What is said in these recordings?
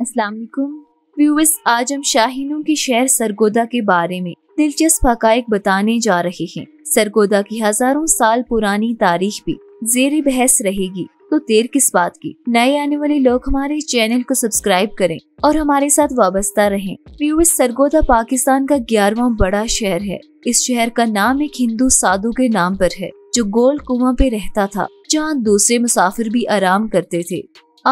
अस्सलाम वालेकुम व्यूअर्स आज हम शाहीनों के शहर सरगोदा के बारे में दिलचस्प हकायक बताने जा रहे हैं सरगोदा की हजारों साल पुरानी तारीख भी जेर बहस रहेगी तो देर किस बात की नए आने वाले लोग हमारे चैनल को सब्सक्राइब करें और हमारे साथ वाबस्ता रहें। व्यूअर्स सरगोदा पाकिस्तान का ग्यारहवा बड़ा शहर है इस शहर का नाम एक हिंदू साधु के नाम पर है जो गोल कुआ पे रहता था जहाँ दूसरे मुसाफिर भी आराम करते थे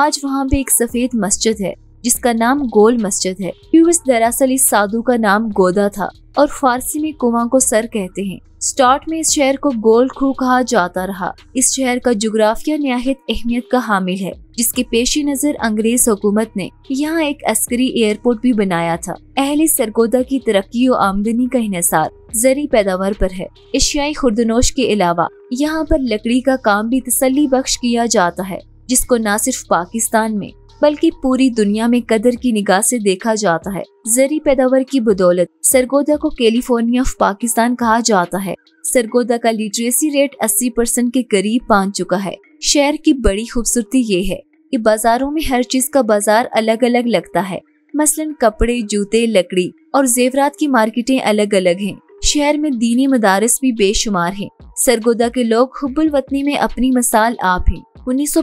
आज वहाँ पे एक सफेद मस्जिद है जिसका नाम गोल मस्जिद है ट्यूस दरअसल इस साधु का नाम गोदा था और फारसी में कुआ को सर कहते हैं स्टार्ट में इस शहर को गोल खू कहा जाता रहा इस शहर का जुग्राफिया नहायत अहमियत का हामिल है जिसके पेश नज़र अंग्रेज हुकूमत ने यहाँ एक अस्करी एयरपोर्ट भी बनाया था अहले सरगोदा की तरक्की और आमदनी का हिसार जरी पैदावार पर है एशियाई खुर्दनोश के अलावा यहाँ पर लकड़ी का काम भी तसली बख्श किया जाता है जिसको न सिर्फ पाकिस्तान में बल्कि पूरी दुनिया में कदर की निगाह से देखा जाता है जरी पैदावार की बदौलत सरगोदा को कैलिफोर्निया ऑफ पाकिस्तान कहा जाता है सरगोदा का लिटरेसी रेट 80 परसेंट के करीब पहुंच चुका है शहर की बड़ी खूबसूरती ये है कि बाजारों में हर चीज का बाजार अलग अलग लगता है मसलन कपड़े जूते लकड़ी और जेवरात की मार्केटें अलग अलग हैं। शहर में दीनी मदारस भी बेशुमार हैं। सरगोदा के लोग हुब्बुल वतनी में अपनी मसाल आप हैं उन्नीस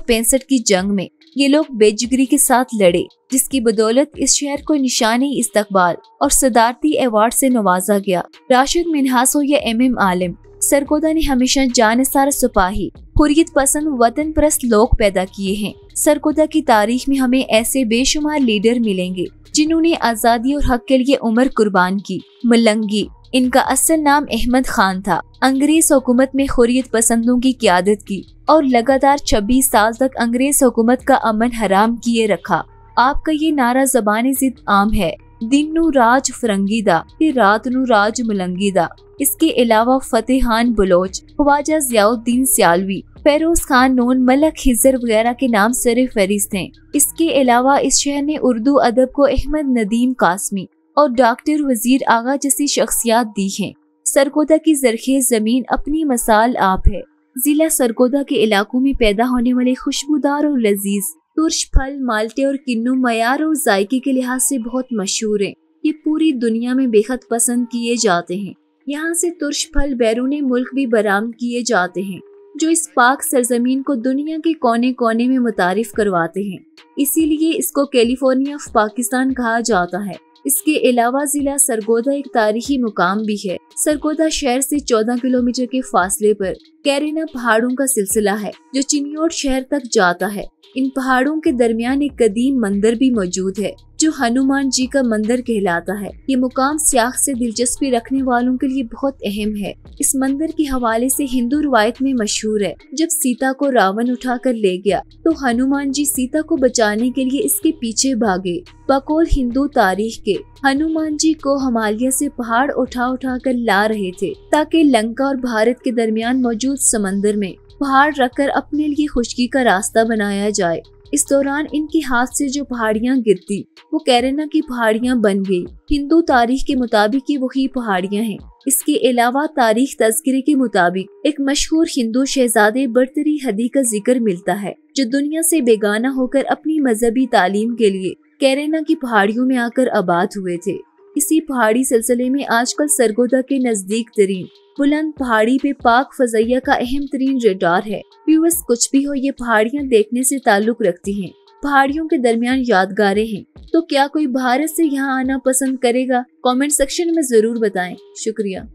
की जंग में ये लोग बेजगरी के साथ लड़े जिसकी बदौलत इस शहर को निशानी इस्तकबाल और सदारती अवार्ड से नवाजा गया राशिद मिनहासो या एम एम आलिम सरकोदा ने हमेशा जानसार सिपाही हुरियत पसंद वतन परस्त लोग पैदा किए हैं सरकोदा की तारीख में हमें ऐसे बेशुमार लीडर मिलेंगे जिन्होंने आज़ादी और हक के लिए उम्र कुर्बान की मलंगी इनका असल नाम अहमद खान था अंग्रेज हुकूमत में खुरियत पसंदों की क्यादत की और लगातार 26 साल तक अंग्रेज हुकूमत का अमन हराम किए रखा आपका ये नारा जबान जिद आम है दिन नू राज फरंगीदा फिर रात नू राज मुलंगीदा इसके अलावा फतेहान बलोच ख्वाजा जियाउद्दीन सियालवी फेरोज खान नून मलक हिजर वगैरह के नाम सर फहरिस्त हैं इसके अलावा इस शहर ने उर्दू अदब को अहमद नदीम कासमी और डॉक्टर वजीर आगा जैसी शख्सियात दी हैं सरगोदा की जरखेज जमीन अपनी मसाल आप है जिला सरगोदा के इलाकों में पैदा होने वाले खुशबूदार और लजीज तुर्श फल माल्टे और किन्नु मैार और जायके के लिहाज से बहुत मशहूर हैं ये पूरी दुनिया में बेहद पसंद किए जाते हैं यहाँ से तुर्श फल बैरून मुल्क भी बरामद किए जाते हैं जो इस पाक सरजमीन को दुनिया के कोने कोने में मुतारफ करवाते हैं इसीलिए इसको कैलिफोर्निया ऑफ पाकिस्तान कहा जाता है इसके अलावा जिला सरगोदा एक तारीखी मुकाम भी है सरगोदा शहर से 14 किलोमीटर के फासले पर कैरेना पहाड़ों का सिलसिला है जो चिनियोट शहर तक जाता है इन पहाड़ों के दरमियान एक कदीम मंदिर भी मौजूद है जो हनुमान जी का मंदिर कहलाता है ये मुकाम सियाह से दिलचस्पी रखने वालों के लिए बहुत अहम है इस मंदिर के हवाले से हिंदू रिवायत में मशहूर है जब सीता को रावण उठा कर ले गया तो हनुमान जी सीता को बचाने के लिए इसके पीछे भागे बकौल हिंदू तारीख के हनुमान जी को हमालय से पहाड़ उठा उठा कर ला रहे थे ताकि लंका और भारत के दरमियान मौजूद समंदर में पहाड़ रखकर अपने लिए खुशकी का रास्ता बनाया जाए इस दौरान इनके हाथ से जो पहाड़ियाँ गिरती वो कैरेना की पहाड़ियाँ बन गई हिंदू तारीख के मुताबिक ये वही पहाड़ियाँ हैं इसके अलावा तारीख तस्करे के मुताबिक एक मशहूर हिंदू शहजादे बर्तरी हदी का जिक्र मिलता है जो दुनिया से बेगाना होकर अपनी मजहबी तालीम के लिए कैरेना की पहाड़ियों में आकर आबाद हुए थे इसी पहाड़ी सिलसिले में आजकल सरगोदा के नजदीक तरीन बुलंद पहाड़ी पे पाक फजैया का अहम तरीन रेडार है व्यूवर्स कुछ भी हो ये पहाड़ियाँ देखने से ताल्लुक रखती हैं पहाड़ियों के दरमियान यादगारें हैं तो क्या कोई भारत से यहाँ आना पसंद करेगा कमेंट सेक्शन में जरूर बताएं शुक्रिया